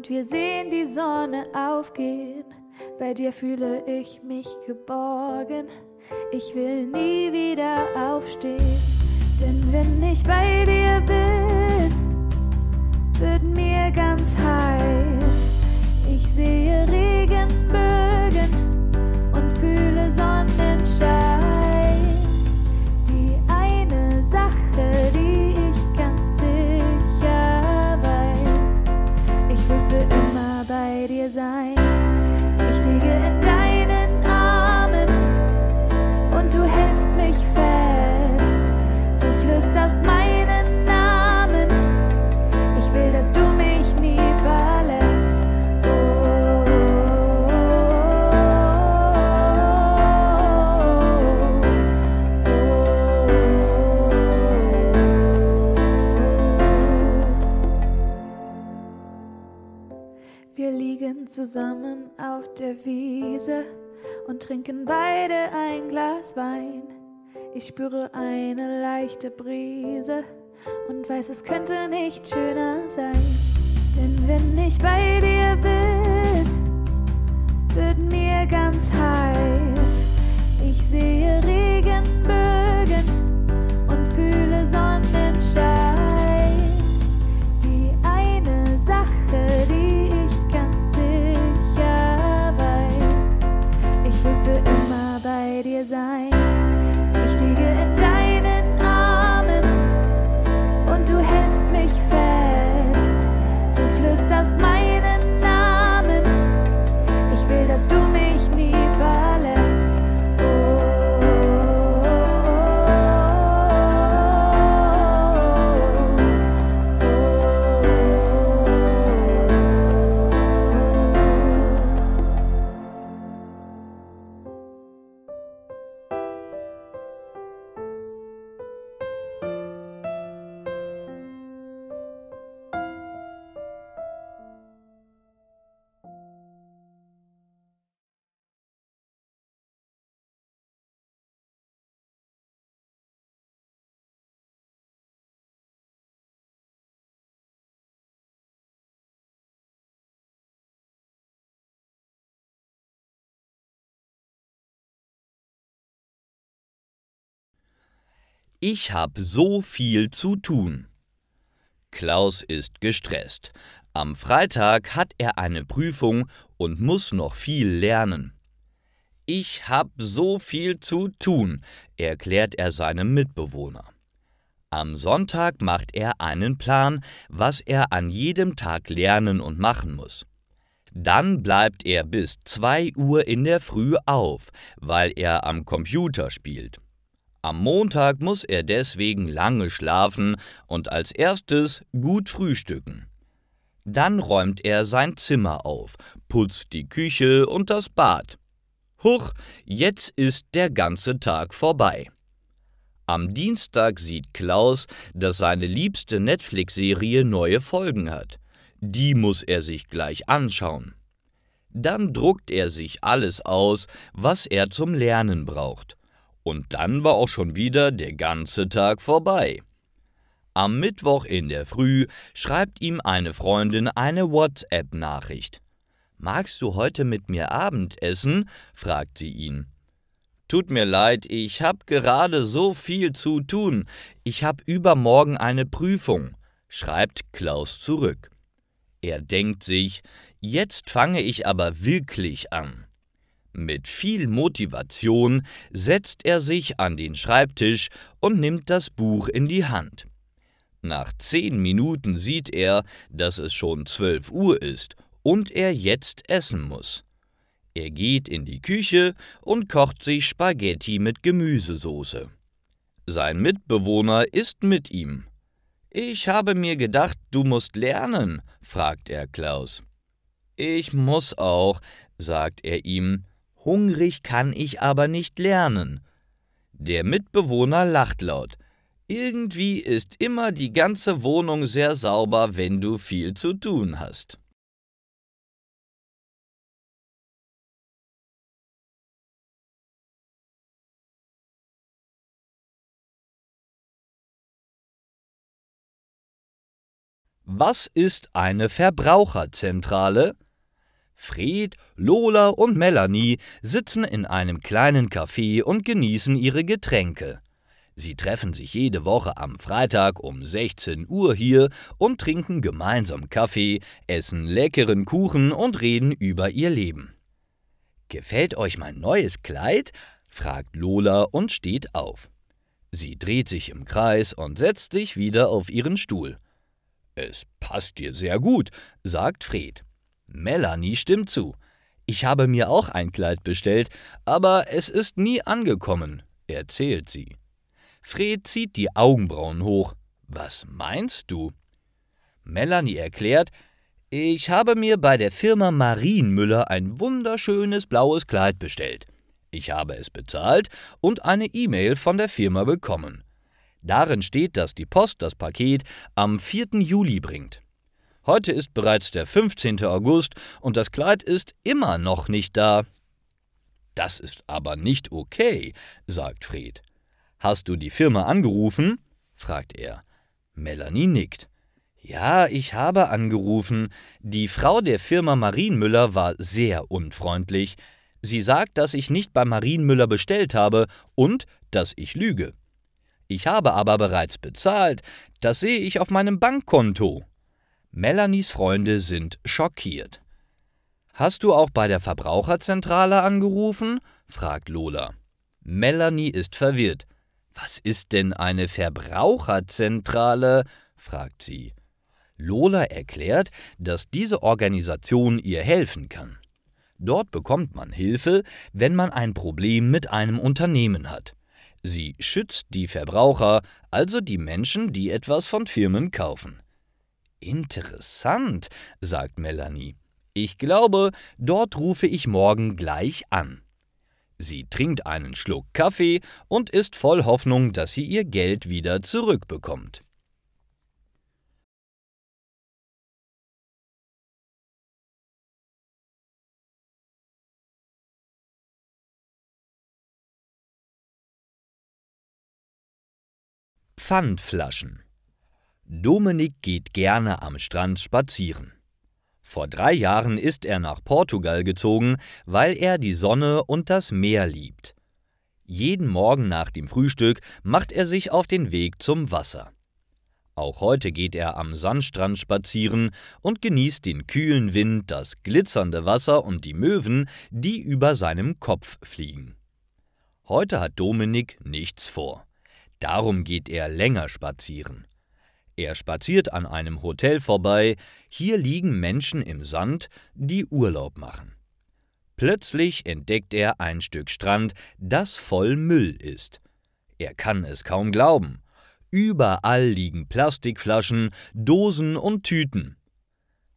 und wir sehen die Sonne aufgehen. Bei dir fühle ich mich geborgen. Ich will nie wieder aufstehen, denn wenn ich bei dir bin, wird mir ganz heiß. Ich sehe Regenbögen und fühle Sonnenschein. trinken beide ein Glas Wein. Ich spüre eine leichte Brise und weiß, es könnte nicht schöner sein. Denn wenn ich bei dir bin, wird mir ganz heiß. Ich sehe Regenbögen und fühle Sonnenschein. as I Ich hab so viel zu tun. Klaus ist gestresst. Am Freitag hat er eine Prüfung und muss noch viel lernen. Ich hab so viel zu tun, erklärt er seinem Mitbewohner. Am Sonntag macht er einen Plan, was er an jedem Tag lernen und machen muss. Dann bleibt er bis 2 Uhr in der Früh auf, weil er am Computer spielt. Am Montag muss er deswegen lange schlafen und als erstes gut frühstücken. Dann räumt er sein Zimmer auf, putzt die Küche und das Bad. Huch, jetzt ist der ganze Tag vorbei. Am Dienstag sieht Klaus, dass seine liebste Netflix-Serie neue Folgen hat. Die muss er sich gleich anschauen. Dann druckt er sich alles aus, was er zum Lernen braucht. Und dann war auch schon wieder der ganze Tag vorbei. Am Mittwoch in der Früh schreibt ihm eine Freundin eine WhatsApp-Nachricht. Magst du heute mit mir Abend essen? fragt sie ihn. Tut mir leid, ich hab gerade so viel zu tun. Ich hab übermorgen eine Prüfung, schreibt Klaus zurück. Er denkt sich, jetzt fange ich aber wirklich an. Mit viel Motivation setzt er sich an den Schreibtisch und nimmt das Buch in die Hand. Nach zehn Minuten sieht er, dass es schon zwölf Uhr ist und er jetzt essen muss. Er geht in die Küche und kocht sich Spaghetti mit Gemüsesoße. Sein Mitbewohner ist mit ihm. Ich habe mir gedacht, du musst lernen, fragt er Klaus. Ich muss auch, sagt er ihm, Hungrig kann ich aber nicht lernen. Der Mitbewohner lacht laut. Irgendwie ist immer die ganze Wohnung sehr sauber, wenn du viel zu tun hast. Was ist eine Verbraucherzentrale? Fred, Lola und Melanie sitzen in einem kleinen Café und genießen ihre Getränke. Sie treffen sich jede Woche am Freitag um 16 Uhr hier und trinken gemeinsam Kaffee, essen leckeren Kuchen und reden über ihr Leben. Gefällt euch mein neues Kleid? fragt Lola und steht auf. Sie dreht sich im Kreis und setzt sich wieder auf ihren Stuhl. Es passt dir sehr gut, sagt Fred. Melanie stimmt zu. Ich habe mir auch ein Kleid bestellt, aber es ist nie angekommen, erzählt sie. Fred zieht die Augenbrauen hoch. Was meinst du? Melanie erklärt, ich habe mir bei der Firma Marienmüller ein wunderschönes blaues Kleid bestellt. Ich habe es bezahlt und eine E-Mail von der Firma bekommen. Darin steht, dass die Post das Paket am 4. Juli bringt. Heute ist bereits der 15. August und das Kleid ist immer noch nicht da. Das ist aber nicht okay, sagt Fred. Hast du die Firma angerufen? fragt er. Melanie nickt. Ja, ich habe angerufen. Die Frau der Firma Marienmüller war sehr unfreundlich. Sie sagt, dass ich nicht bei Marienmüller bestellt habe und dass ich lüge. Ich habe aber bereits bezahlt. Das sehe ich auf meinem Bankkonto. Melanies Freunde sind schockiert. Hast du auch bei der Verbraucherzentrale angerufen? fragt Lola. Melanie ist verwirrt. Was ist denn eine Verbraucherzentrale? fragt sie. Lola erklärt, dass diese Organisation ihr helfen kann. Dort bekommt man Hilfe, wenn man ein Problem mit einem Unternehmen hat. Sie schützt die Verbraucher, also die Menschen, die etwas von Firmen kaufen. Interessant, sagt Melanie. Ich glaube, dort rufe ich morgen gleich an. Sie trinkt einen Schluck Kaffee und ist voll Hoffnung, dass sie ihr Geld wieder zurückbekommt. Pfandflaschen Dominik geht gerne am Strand spazieren. Vor drei Jahren ist er nach Portugal gezogen, weil er die Sonne und das Meer liebt. Jeden Morgen nach dem Frühstück macht er sich auf den Weg zum Wasser. Auch heute geht er am Sandstrand spazieren und genießt den kühlen Wind, das glitzernde Wasser und die Möwen, die über seinem Kopf fliegen. Heute hat Dominik nichts vor. Darum geht er länger spazieren. Er spaziert an einem Hotel vorbei, hier liegen Menschen im Sand, die Urlaub machen. Plötzlich entdeckt er ein Stück Strand, das voll Müll ist. Er kann es kaum glauben. Überall liegen Plastikflaschen, Dosen und Tüten.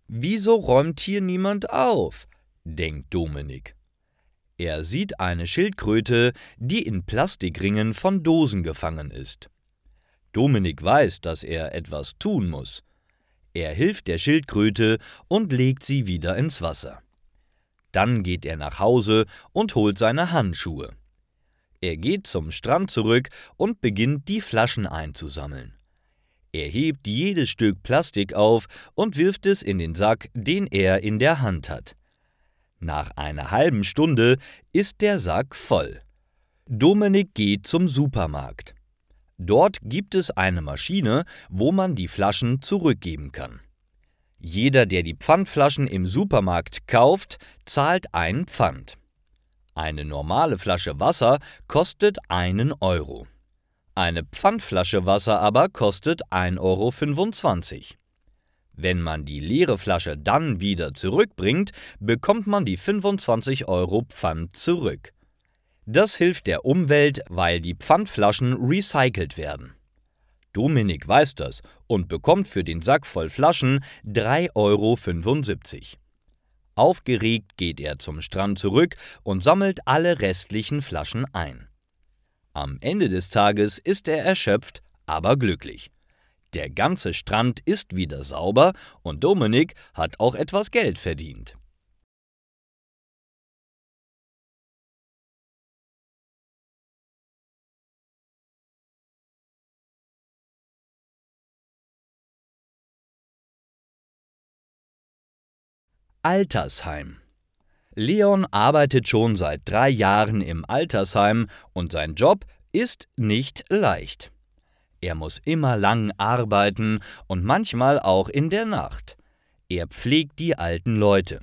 Wieso räumt hier niemand auf? denkt Dominik. Er sieht eine Schildkröte, die in Plastikringen von Dosen gefangen ist. Dominik weiß, dass er etwas tun muss. Er hilft der Schildkröte und legt sie wieder ins Wasser. Dann geht er nach Hause und holt seine Handschuhe. Er geht zum Strand zurück und beginnt die Flaschen einzusammeln. Er hebt jedes Stück Plastik auf und wirft es in den Sack, den er in der Hand hat. Nach einer halben Stunde ist der Sack voll. Dominik geht zum Supermarkt. Dort gibt es eine Maschine, wo man die Flaschen zurückgeben kann. Jeder, der die Pfandflaschen im Supermarkt kauft, zahlt einen Pfand. Eine normale Flasche Wasser kostet einen Euro. Eine Pfandflasche Wasser aber kostet 1,25 Euro. Wenn man die leere Flasche dann wieder zurückbringt, bekommt man die 25 Euro Pfand zurück. Das hilft der Umwelt, weil die Pfandflaschen recycelt werden. Dominik weiß das und bekommt für den Sack voll Flaschen 3,75 Euro. Aufgeregt geht er zum Strand zurück und sammelt alle restlichen Flaschen ein. Am Ende des Tages ist er erschöpft, aber glücklich. Der ganze Strand ist wieder sauber und Dominik hat auch etwas Geld verdient. Altersheim. Leon arbeitet schon seit drei Jahren im Altersheim und sein Job ist nicht leicht. Er muss immer lang arbeiten und manchmal auch in der Nacht. Er pflegt die alten Leute.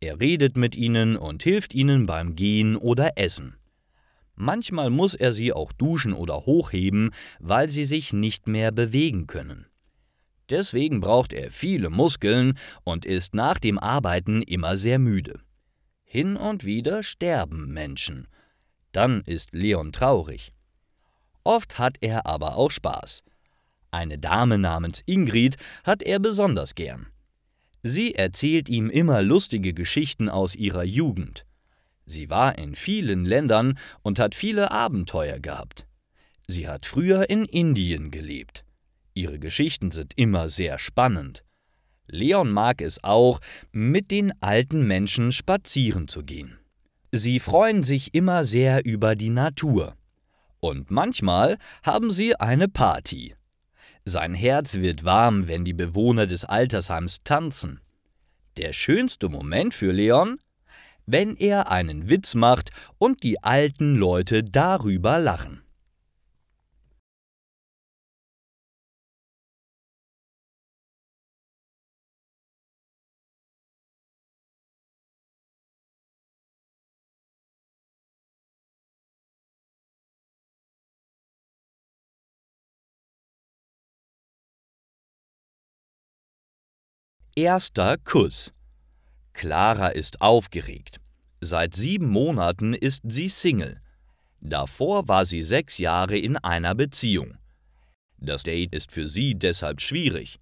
Er redet mit ihnen und hilft ihnen beim Gehen oder Essen. Manchmal muss er sie auch duschen oder hochheben, weil sie sich nicht mehr bewegen können. Deswegen braucht er viele Muskeln und ist nach dem Arbeiten immer sehr müde. Hin und wieder sterben Menschen. Dann ist Leon traurig. Oft hat er aber auch Spaß. Eine Dame namens Ingrid hat er besonders gern. Sie erzählt ihm immer lustige Geschichten aus ihrer Jugend. Sie war in vielen Ländern und hat viele Abenteuer gehabt. Sie hat früher in Indien gelebt. Ihre Geschichten sind immer sehr spannend. Leon mag es auch, mit den alten Menschen spazieren zu gehen. Sie freuen sich immer sehr über die Natur. Und manchmal haben sie eine Party. Sein Herz wird warm, wenn die Bewohner des Altersheims tanzen. Der schönste Moment für Leon? Wenn er einen Witz macht und die alten Leute darüber lachen. Erster Kuss. Clara ist aufgeregt. Seit sieben Monaten ist sie Single. Davor war sie sechs Jahre in einer Beziehung. Das Date ist für sie deshalb schwierig.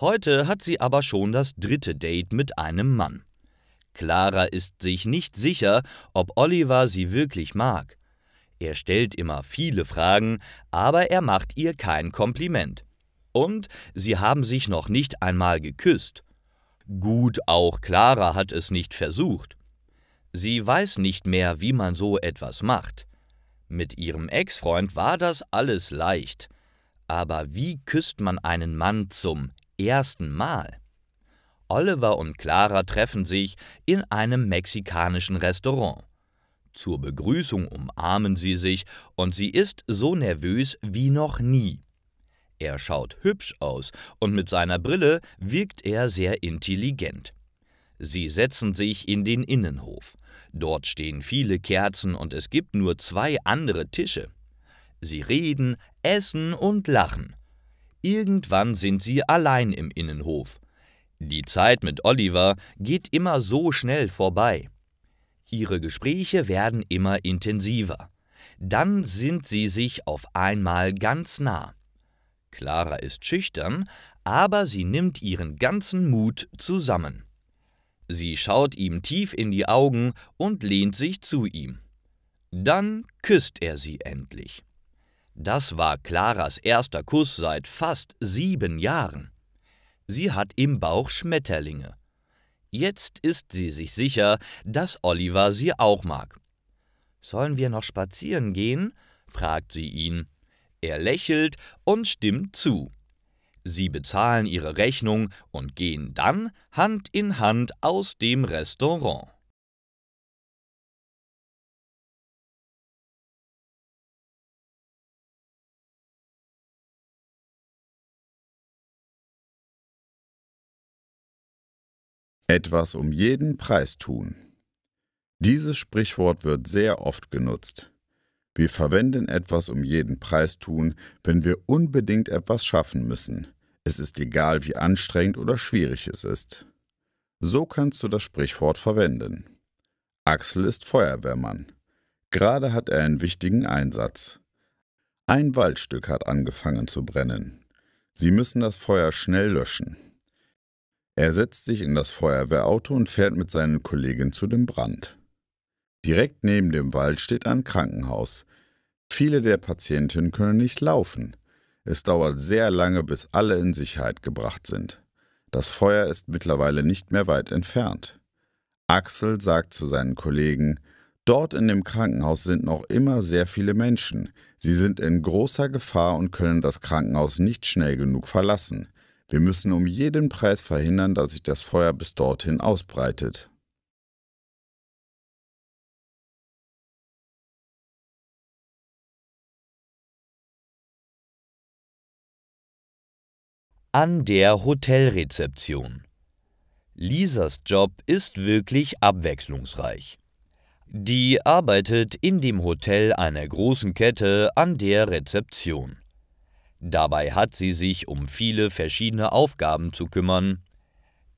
Heute hat sie aber schon das dritte Date mit einem Mann. Clara ist sich nicht sicher, ob Oliver sie wirklich mag. Er stellt immer viele Fragen, aber er macht ihr kein Kompliment und sie haben sich noch nicht einmal geküsst. Gut, auch Clara hat es nicht versucht. Sie weiß nicht mehr, wie man so etwas macht. Mit ihrem Ex-Freund war das alles leicht. Aber wie küsst man einen Mann zum ersten Mal? Oliver und Clara treffen sich in einem mexikanischen Restaurant. Zur Begrüßung umarmen sie sich und sie ist so nervös wie noch nie. Er schaut hübsch aus und mit seiner Brille wirkt er sehr intelligent. Sie setzen sich in den Innenhof. Dort stehen viele Kerzen und es gibt nur zwei andere Tische. Sie reden, essen und lachen. Irgendwann sind sie allein im Innenhof. Die Zeit mit Oliver geht immer so schnell vorbei. Ihre Gespräche werden immer intensiver. Dann sind sie sich auf einmal ganz nah. Clara ist schüchtern, aber sie nimmt ihren ganzen Mut zusammen. Sie schaut ihm tief in die Augen und lehnt sich zu ihm. Dann küsst er sie endlich. Das war Claras erster Kuss seit fast sieben Jahren. Sie hat im Bauch Schmetterlinge. Jetzt ist sie sich sicher, dass Oliver sie auch mag. Sollen wir noch spazieren gehen? fragt sie ihn. Er lächelt und stimmt zu. Sie bezahlen ihre Rechnung und gehen dann Hand in Hand aus dem Restaurant. Etwas um jeden Preis tun. Dieses Sprichwort wird sehr oft genutzt. Wir verwenden etwas um jeden Preis tun, wenn wir unbedingt etwas schaffen müssen. Es ist egal, wie anstrengend oder schwierig es ist. So kannst du das Sprichwort verwenden. Axel ist Feuerwehrmann. Gerade hat er einen wichtigen Einsatz. Ein Waldstück hat angefangen zu brennen. Sie müssen das Feuer schnell löschen. Er setzt sich in das Feuerwehrauto und fährt mit seinen Kollegen zu dem Brand. Direkt neben dem Wald steht ein Krankenhaus. Viele der Patienten können nicht laufen. Es dauert sehr lange, bis alle in Sicherheit gebracht sind. Das Feuer ist mittlerweile nicht mehr weit entfernt. Axel sagt zu seinen Kollegen, Dort in dem Krankenhaus sind noch immer sehr viele Menschen. Sie sind in großer Gefahr und können das Krankenhaus nicht schnell genug verlassen. Wir müssen um jeden Preis verhindern, dass sich das Feuer bis dorthin ausbreitet. an der Hotelrezeption. Lisas Job ist wirklich abwechslungsreich. Die arbeitet in dem Hotel einer großen Kette an der Rezeption. Dabei hat sie sich um viele verschiedene Aufgaben zu kümmern.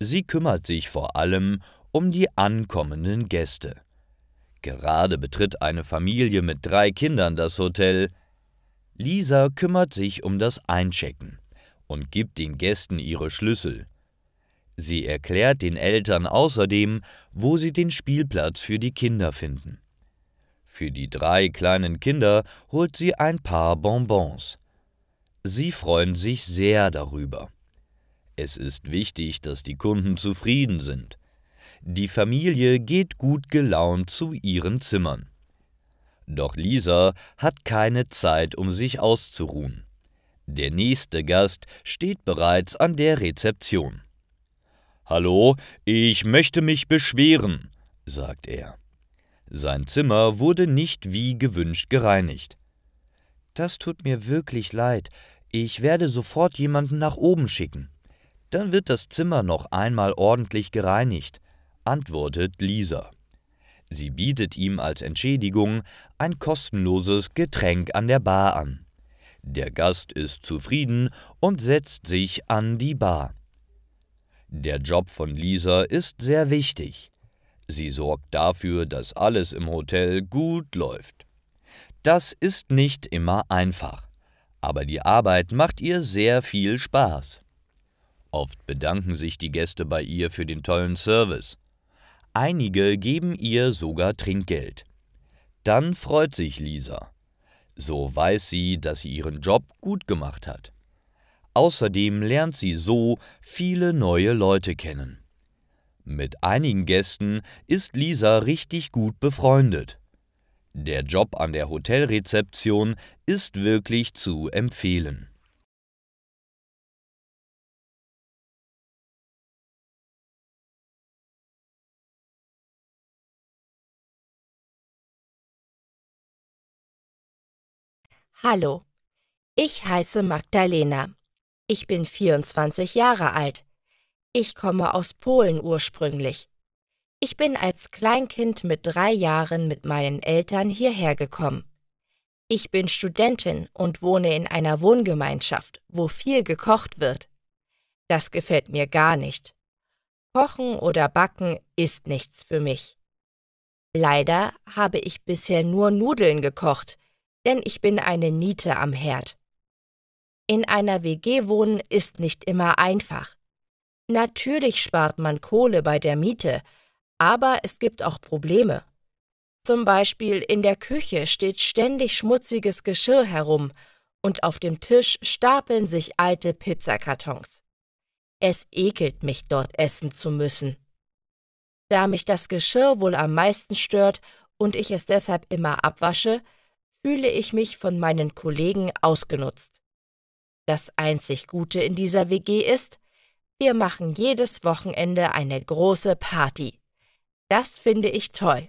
Sie kümmert sich vor allem um die ankommenden Gäste. Gerade betritt eine Familie mit drei Kindern das Hotel. Lisa kümmert sich um das Einchecken und gibt den Gästen ihre Schlüssel. Sie erklärt den Eltern außerdem, wo sie den Spielplatz für die Kinder finden. Für die drei kleinen Kinder holt sie ein paar Bonbons. Sie freuen sich sehr darüber. Es ist wichtig, dass die Kunden zufrieden sind. Die Familie geht gut gelaunt zu ihren Zimmern. Doch Lisa hat keine Zeit, um sich auszuruhen. Der nächste Gast steht bereits an der Rezeption. Hallo, ich möchte mich beschweren, sagt er. Sein Zimmer wurde nicht wie gewünscht gereinigt. Das tut mir wirklich leid. Ich werde sofort jemanden nach oben schicken. Dann wird das Zimmer noch einmal ordentlich gereinigt, antwortet Lisa. Sie bietet ihm als Entschädigung ein kostenloses Getränk an der Bar an. Der Gast ist zufrieden und setzt sich an die Bar. Der Job von Lisa ist sehr wichtig. Sie sorgt dafür, dass alles im Hotel gut läuft. Das ist nicht immer einfach, aber die Arbeit macht ihr sehr viel Spaß. Oft bedanken sich die Gäste bei ihr für den tollen Service. Einige geben ihr sogar Trinkgeld. Dann freut sich Lisa. So weiß sie, dass sie ihren Job gut gemacht hat. Außerdem lernt sie so viele neue Leute kennen. Mit einigen Gästen ist Lisa richtig gut befreundet. Der Job an der Hotelrezeption ist wirklich zu empfehlen. Hallo, ich heiße Magdalena. Ich bin 24 Jahre alt. Ich komme aus Polen ursprünglich. Ich bin als Kleinkind mit drei Jahren mit meinen Eltern hierher gekommen. Ich bin Studentin und wohne in einer Wohngemeinschaft, wo viel gekocht wird. Das gefällt mir gar nicht. Kochen oder Backen ist nichts für mich. Leider habe ich bisher nur Nudeln gekocht, denn ich bin eine Niete am Herd. In einer WG wohnen ist nicht immer einfach. Natürlich spart man Kohle bei der Miete, aber es gibt auch Probleme. Zum Beispiel in der Küche steht ständig schmutziges Geschirr herum und auf dem Tisch stapeln sich alte Pizzakartons. Es ekelt mich, dort essen zu müssen. Da mich das Geschirr wohl am meisten stört und ich es deshalb immer abwasche, fühle ich mich von meinen Kollegen ausgenutzt. Das einzig Gute in dieser WG ist, wir machen jedes Wochenende eine große Party. Das finde ich toll.